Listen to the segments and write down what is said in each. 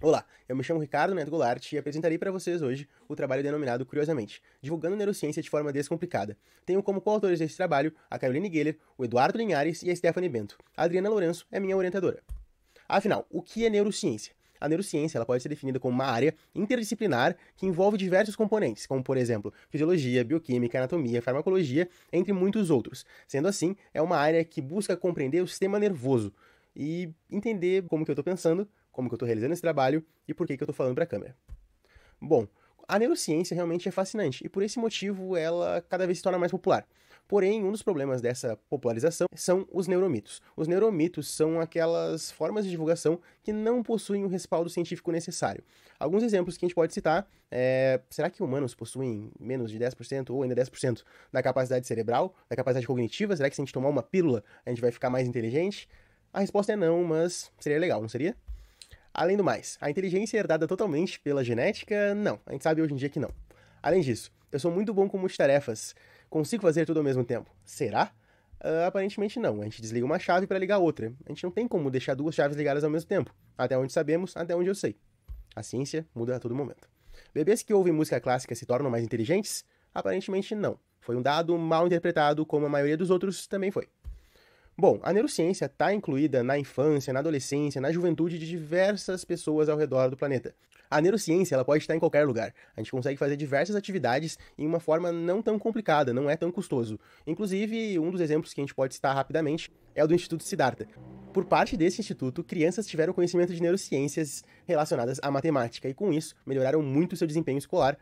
Olá, eu me chamo Ricardo Neto Goulart e apresentarei para vocês hoje o trabalho denominado Curiosamente, divulgando neurociência de forma descomplicada. Tenho como coautores deste trabalho a Caroline Geller, o Eduardo Linhares e a Stephanie Bento. A Adriana Lourenço é minha orientadora. Afinal, o que é neurociência? A neurociência ela pode ser definida como uma área interdisciplinar que envolve diversos componentes, como, por exemplo, fisiologia, bioquímica, anatomia, farmacologia, entre muitos outros. Sendo assim, é uma área que busca compreender o sistema nervoso e entender como que eu estou pensando como que eu estou realizando esse trabalho e por que, que eu estou falando para a câmera. Bom, a neurociência realmente é fascinante e por esse motivo ela cada vez se torna mais popular. Porém, um dos problemas dessa popularização são os neuromitos. Os neuromitos são aquelas formas de divulgação que não possuem o respaldo científico necessário. Alguns exemplos que a gente pode citar é, será que humanos possuem menos de 10% ou ainda 10% da capacidade cerebral, da capacidade cognitiva? Será que se a gente tomar uma pílula a gente vai ficar mais inteligente? A resposta é não, mas seria legal, não seria? Além do mais, a inteligência é herdada totalmente pela genética? Não, a gente sabe hoje em dia que não. Além disso, eu sou muito bom com multitarefas. Consigo fazer tudo ao mesmo tempo. Será? Uh, aparentemente não. A gente desliga uma chave para ligar outra. A gente não tem como deixar duas chaves ligadas ao mesmo tempo. Até onde sabemos, até onde eu sei. A ciência muda a todo momento. Bebês que ouvem música clássica se tornam mais inteligentes? Aparentemente não. Foi um dado mal interpretado, como a maioria dos outros também foi. Bom, a neurociência está incluída na infância, na adolescência, na juventude de diversas pessoas ao redor do planeta. A neurociência ela pode estar em qualquer lugar. A gente consegue fazer diversas atividades em uma forma não tão complicada, não é tão custoso. Inclusive, um dos exemplos que a gente pode citar rapidamente é o do Instituto Siddhartha. Por parte desse instituto, crianças tiveram conhecimento de neurociências relacionadas à matemática e, com isso, melhoraram muito seu desempenho escolar.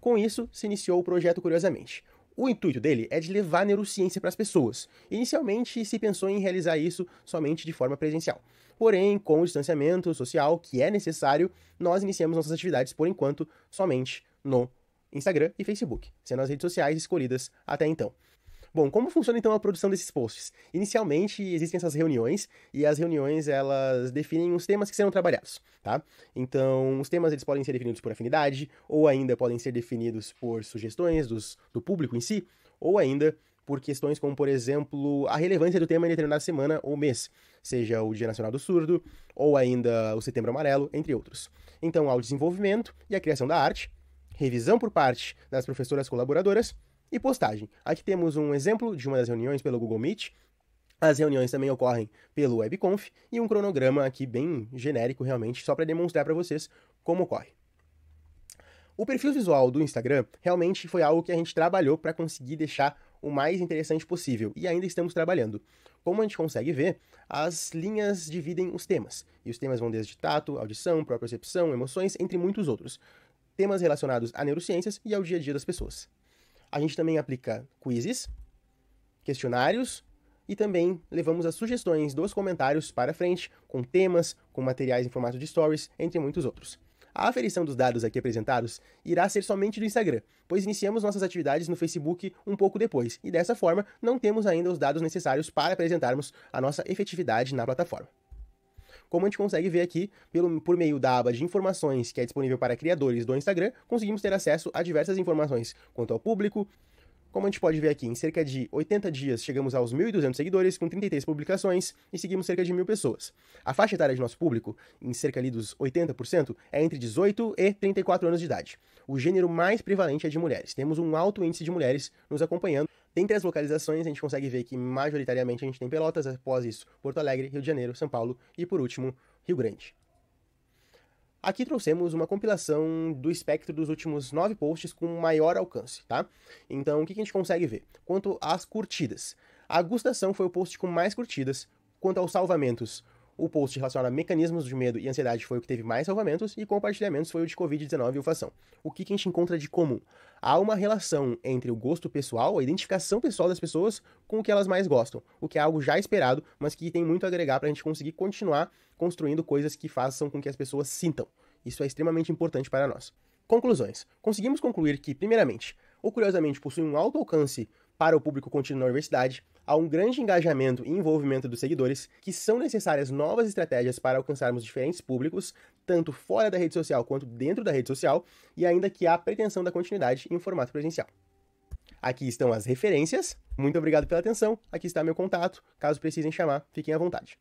Com isso, se iniciou o projeto Curiosamente, o intuito dele é de levar neurociência para as pessoas. Inicialmente se pensou em realizar isso somente de forma presencial. Porém, com o distanciamento social que é necessário, nós iniciamos nossas atividades por enquanto somente no Instagram e Facebook, sendo as redes sociais escolhidas até então. Bom, como funciona então a produção desses posts? Inicialmente existem essas reuniões e as reuniões elas definem os temas que serão trabalhados, tá? Então, os temas eles podem ser definidos por afinidade ou ainda podem ser definidos por sugestões dos, do público em si ou ainda por questões como, por exemplo, a relevância do tema em determinada semana ou mês, seja o Dia Nacional do Surdo, ou ainda o Setembro Amarelo, entre outros. Então, há o desenvolvimento e a criação da arte, revisão por parte das professoras colaboradoras e postagem. Aqui temos um exemplo de uma das reuniões pelo Google Meet. As reuniões também ocorrem pelo WebConf e um cronograma aqui bem genérico, realmente, só para demonstrar para vocês como ocorre. O perfil visual do Instagram realmente foi algo que a gente trabalhou para conseguir deixar o mais interessante possível e ainda estamos trabalhando. Como a gente consegue ver, as linhas dividem os temas, e os temas vão desde tato, audição, percepção, emoções, entre muitos outros. Temas relacionados a neurociências e ao dia a dia das pessoas. A gente também aplica quizzes, questionários e também levamos as sugestões dos comentários para frente, com temas, com materiais em formato de stories, entre muitos outros. A aferição dos dados aqui apresentados irá ser somente do Instagram, pois iniciamos nossas atividades no Facebook um pouco depois, e dessa forma não temos ainda os dados necessários para apresentarmos a nossa efetividade na plataforma. Como a gente consegue ver aqui, pelo, por meio da aba de informações que é disponível para criadores do Instagram, conseguimos ter acesso a diversas informações quanto ao público, como a gente pode ver aqui, em cerca de 80 dias chegamos aos 1.200 seguidores com 33 publicações e seguimos cerca de mil pessoas. A faixa etária de nosso público, em cerca ali dos 80%, é entre 18 e 34 anos de idade. O gênero mais prevalente é de mulheres. Temos um alto índice de mulheres nos acompanhando. Dentre as localizações, a gente consegue ver que majoritariamente a gente tem Pelotas, após isso Porto Alegre, Rio de Janeiro, São Paulo e por último Rio Grande. Aqui trouxemos uma compilação do espectro dos últimos nove posts com maior alcance, tá? Então, o que a gente consegue ver? Quanto às curtidas. A gustação foi o post com mais curtidas. Quanto aos salvamentos, o post relacionado a mecanismos de medo e ansiedade foi o que teve mais salvamentos e compartilhamentos foi o de Covid-19 e ufação. O que, a gente encontra de comum? Há uma relação entre o gosto pessoal, a identificação pessoal das pessoas com o que elas mais gostam, o que é algo já esperado, mas que tem muito a agregar para a gente conseguir continuar construindo coisas que façam com que as pessoas sintam. Isso é extremamente importante para nós. Conclusões. Conseguimos concluir que, primeiramente, o Curiosamente possui um alto alcance para o público contínuo na universidade, há um grande engajamento e envolvimento dos seguidores, que são necessárias novas estratégias para alcançarmos diferentes públicos, tanto fora da rede social quanto dentro da rede social, e ainda que há a pretensão da continuidade em um formato presencial. Aqui estão as referências. Muito obrigado pela atenção. Aqui está meu contato. Caso precisem chamar, fiquem à vontade.